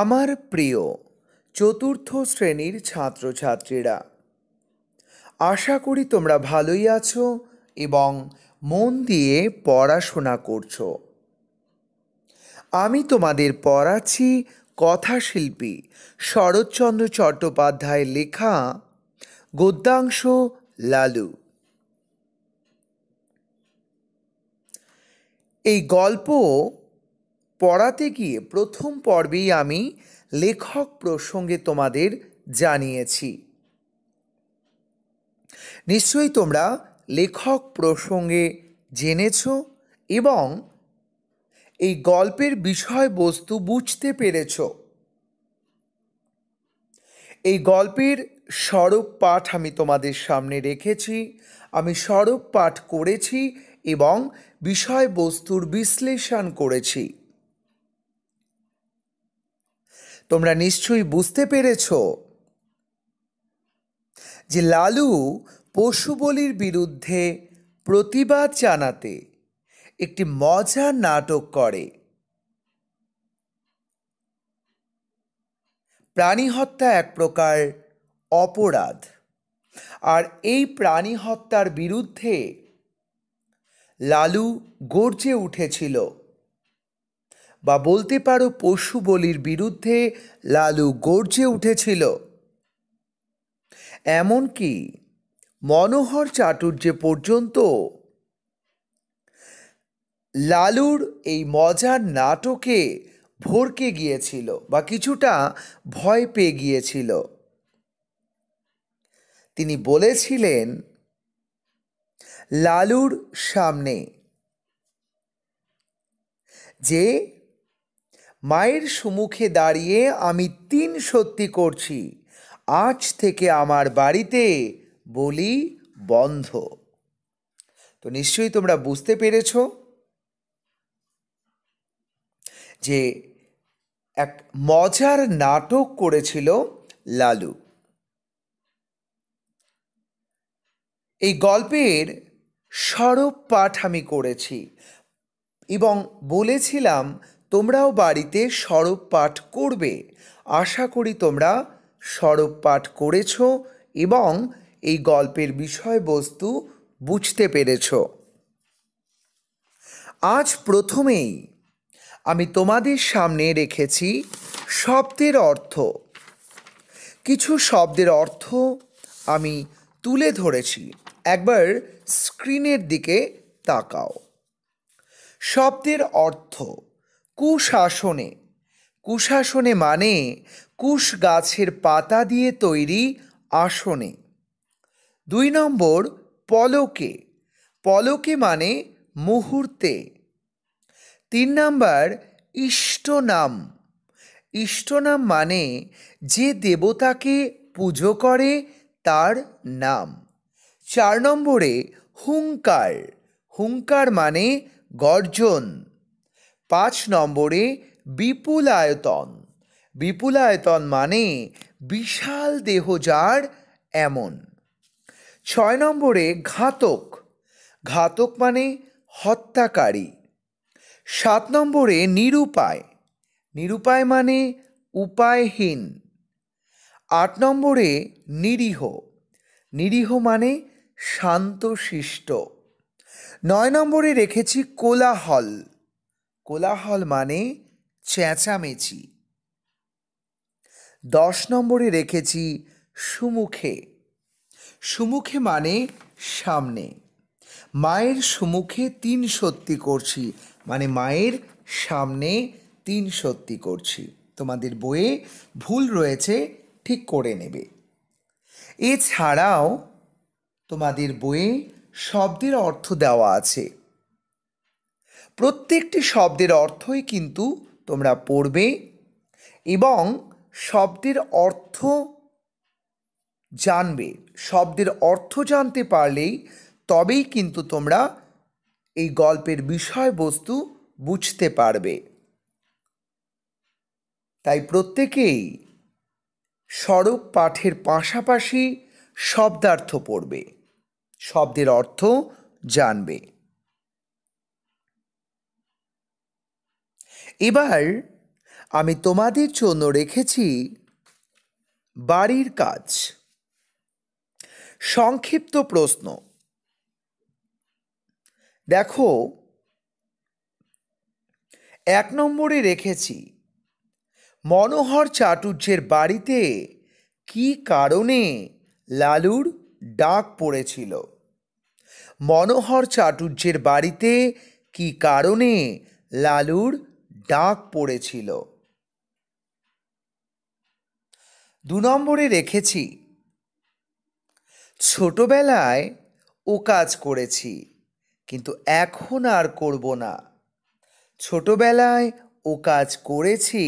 আমার প্রিয় চতুর্থ শ্রেণীর ছাত্রছাত্রীরা আশা করি তোমরা ভালোই আছো এবং মন দিয়ে পড়াশোনা করছো আমি তোমাদের পড়াচ্ছি কথাশিল্পী শরৎচন্দ্র চট্টোপাধ্যায়ের লেখা গদ্যাংশ লালু এই গল্প পড়াতে গিয়ে প্রথম পর্বেই আমি লেখক প্রসঙ্গে তোমাদের জানিয়েছি নিশ্চয়ই তোমরা লেখক প্রসঙ্গে জেনেছ এবং এই গল্পের বিষয়বস্তু বুঝতে পেরেছ এই গল্পের স্বরূপ পাঠ আমি তোমাদের সামনে রেখেছি আমি স্বরূপ পাঠ করেছি এবং বিষয়বস্তুর বিশ্লেষণ করেছি তোমরা নিশ্চয়ই বুঝতে পেরেছ যে লালু পশু বলির বিরুদ্ধে প্রতিবাদ জানাতে একটি মজার নাটক করে প্রাণী হত্যা এক প্রকার অপরাধ আর এই প্রাণী হত্যার বিরুদ্ধে লালু গর্জে উঠেছিল বা বলতে পারো পশু বলির বিরুদ্ধে লালু গর্জে উঠেছিল এমনকি মনোহর চাটুর্য পর্যন্ত লালুর এই মজার নাটকে ভরকে গিয়েছিল বা কিছুটা ভয় পেয়ে গিয়েছিল তিনি বলেছিলেন লালুর সামনে যে মায়ের সম্মুখে দাঁড়িয়ে আমি তিন সত্যি করছি আজ থেকে আমার বাড়িতে বলি বন্ধ তো নিশ্চয়ই তোমরা বুঝতে পেরেছ যে এক মজার নাটক করেছিল লালু এই গল্পের স্বরূপ পাঠ আমি করেছি এবং বলেছিলাম তোমরাও বাড়িতে সরব পাঠ করবে আশা করি তোমরা সরব পাঠ করেছ এবং এই গল্পের বিষয়বস্তু বুঝতে পেরেছ আজ প্রথমেই আমি তোমাদের সামনে রেখেছি শব্দের অর্থ কিছু শব্দের অর্থ আমি তুলে ধরেছি একবার স্ক্রিনের দিকে তাকাও শব্দের অর্থ কুশাসনে কুশাসনে মানে কুশ গাছের পাতা দিয়ে তৈরি আসনে দুই নম্বর পলকে পলকে মানে মুহূর্তে তিন নম্বর ইষ্টনাম ইষ্টনাম মানে যে দেবতাকে পুজো করে তার নাম চার নম্বরে হুঙ্কার হুঙ্কার মানে গর্জন পাঁচ নম্বরে বিপুল আয়তন বিপুল আয়তন মানে বিশাল দেহ যার এমন ছয় নম্বরে ঘাতক ঘাতক মানে হত্যাকারী সাত নম্বরে নিরুপায় নিরুপায় মানে উপায়হীন আট নম্বরে নিরীহ নিরীহ মানে শান্তশিষ্ট নয় নম্বরে রেখেছি কোলাহল কোলাহল মানে চেঁচামেচি দশ নম্বরে রেখেছি সুমুখে সুমুখে মানে সামনে মায়ের সুমুখে তিন সত্যি করছি মানে মায়ের সামনে তিন সত্যি করছি তোমাদের বইয়ে ভুল রয়েছে ঠিক করে নেবে এছাড়াও তোমাদের বইয়ে শব্দের অর্থ দেওয়া আছে প্রত্যেকটি শব্দের অর্থই কিন্তু তোমরা পড়বে এবং শব্দের অর্থ জানবে শব্দের অর্থ জানতে পারলেই তবেই কিন্তু তোমরা এই গল্পের বিষয়বস্তু বুঝতে পারবে তাই প্রত্যেকেই সড়ক পাঠের পাশাপাশি শব্দার্থ পড়বে শব্দের অর্থ জানবে এবার আমি তোমাদের জন্য রেখেছি বাড়ির কাজ সংক্ষিপ্ত প্রশ্ন দেখো এক নম্বরে রেখেছি মনোহর চাটুর্যের বাড়িতে কি কারণে লালুর ডাক পড়েছিল মনোহর চাটুর্যের বাড়িতে কি কারণে লালুর ডাক পড়েছিল দু নম্বরে রেখেছি ছোটবেলায় ও কাজ করেছি কিন্তু এখন আর করব না ছোটবেলায় ও কাজ করেছি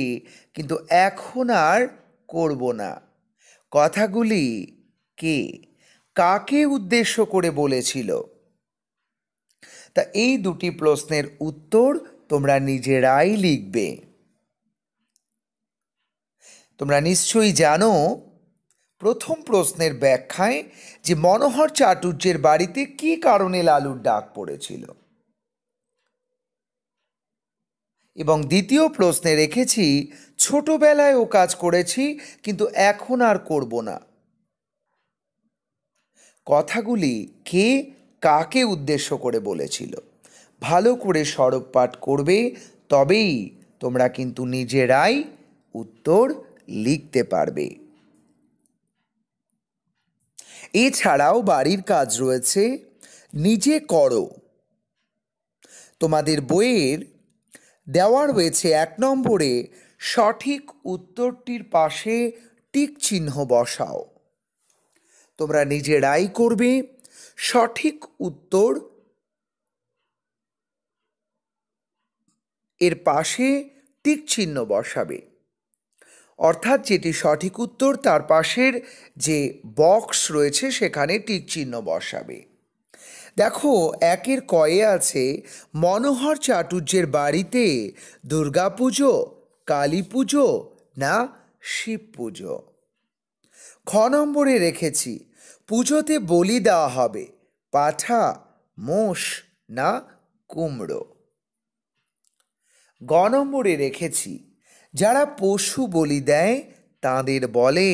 কিন্তু এখন আর করব না কথাগুলি কে কাকে উদ্দেশ্য করে বলেছিল তা এই দুটি প্রশ্নের উত্তর তোমরা নিজেরাই লিখবে তোমরা নিশ্চয়ই জানো প্রথম প্রশ্নের ব্যাখ্যায় যে মনোহর চাটুর্যের বাড়িতে কি কারণে লালুর ডাক পড়েছিল এবং দ্বিতীয় প্রশ্নে রেখেছি ছোটবেলায় ও কাজ করেছি কিন্তু এখন আর করব না কথাগুলি কে কাকে উদ্দেশ্য করে বলেছিল ভালো করে সরবপাঠ পাঠ করবে তবেই তোমরা কিন্তু নিজেরাই উত্তর লিখতে পারবে এছাড়াও বাড়ির কাজ রয়েছে নিজে করো তোমাদের বইয়ের দেওয়া রয়েছে এক নম্বরে সঠিক উত্তরটির পাশে টিক চিহ্ন বসাও তোমরা নিজেরাই করবে সঠিক উত্তর এর পাশে টিক চিহ্ন বসাবে অর্থাৎ যেটি সঠিক উত্তর তার পাশের যে বক্স রয়েছে সেখানে টিক চিহ্ন বসাবে দেখো একের কয়ে আছে মনোহর চাটুর্যের বাড়িতে দুর্গাপুজো কালী পুজো না শিব পুজো খ নম্বরে রেখেছি পুজোতে বলি দেওয়া হবে পাঠা মোষ না কুমড়ো গ নম্বরে রেখেছি যারা পশু বলি দেয় তাদের বলে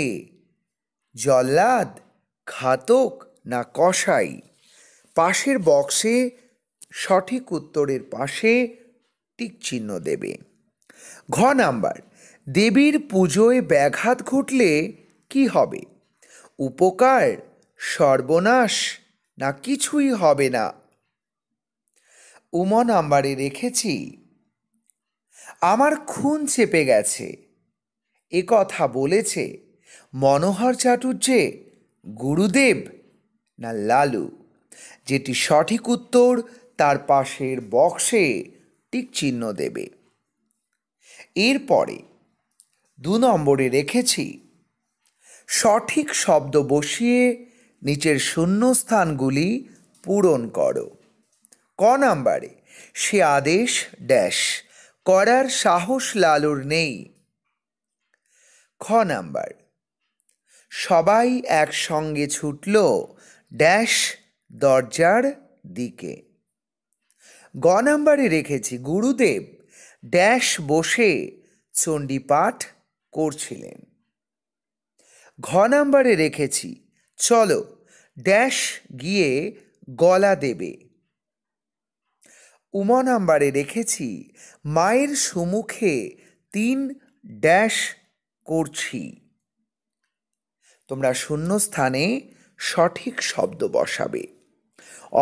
জল্লাদ ঘাতক না কষাই পাশের বক্সে সঠিক উত্তরের পাশে টিকচিহ্ন দেবে ঘ নাম্বার দেবীর পুজোয় ব্যাঘাত ঘটলে কি হবে উপকার সর্বনাশ না কিছুই হবে না উম নাম্বারে রেখেছি আমার খুন চেপে গেছে এ কথা বলেছে মনোহর চাটুর্যে গুরুদেব না লালু যেটি সঠিক উত্তর তার পাশের বক্সে টিক চিহ্ন দেবে এরপরে দু নম্বরে রেখেছি সঠিক শব্দ বসিয়ে নিচের শূন্যস্থানগুলি পূরণ করো ক নাম্বারে সে আদেশ ড্যাশ করার সাহস লালুর নেই খ নাম্বার সবাই একসঙ্গে ছুটল ড্যাশ দরজার দিকে গ নাম্বারে রেখেছি গুরুদেব ড্যাশ বসে চণ্ডীপাঠ করছিলেন ঘ নাম্বারে রেখেছি চলো ড্যাশ গিয়ে গলা দেবে উমা নাম্বারে রেখেছি মায়ের সম্মুখে তিন ড্যাশ করছি তোমরা শূন্যস্থানে সঠিক শব্দ বসাবে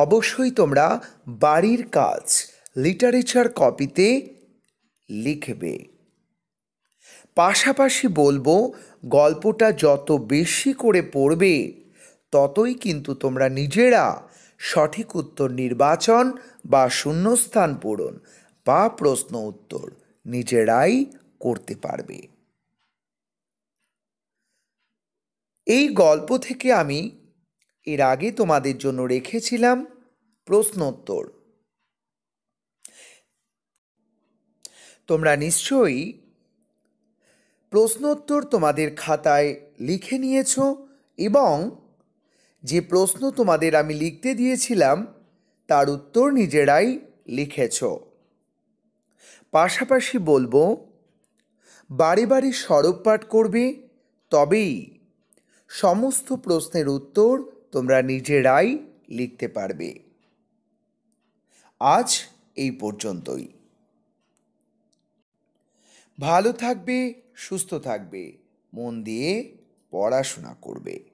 অবশ্যই তোমরা বাড়ির কাজ লিটারেচার কপিতে লিখবে পাশাপাশি বলবো গল্পটা যত বেশি করে পড়বে ততই কিন্তু তোমরা নিজেরা সঠিক উত্তর নির্বাচন বা শূন্যস্থান পূরণ বা প্রশ্ন উত্তর নিজেরাই করতে পারবে এই গল্প থেকে আমি এর আগে তোমাদের জন্য রেখেছিলাম প্রশ্নোত্তর তোমরা নিশ্চয়ই প্রশ্নোত্তর তোমাদের খাতায় লিখে নিয়েছ এবং যে প্রশ্ন তোমাদের আমি লিখতে দিয়েছিলাম তার উত্তর নিজেরাই লিখেছ পাশাপাশি বলবো বাড়ি বাড়ি স্বরূপ পাঠ করবে তবেই সমস্ত প্রশ্নের উত্তর তোমরা নিজেরাই লিখতে পারবে আজ এই পর্যন্তই ভালো থাকবে সুস্থ থাকবে মন দিয়ে পড়াশোনা করবে